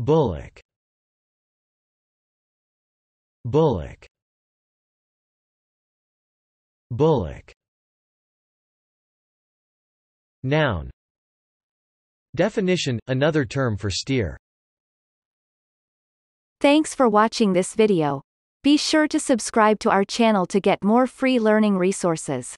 Bullock Bullock Bullock Noun Definition, another term for steer. Thanks for watching this video. Be sure to subscribe to our channel to get more free learning resources.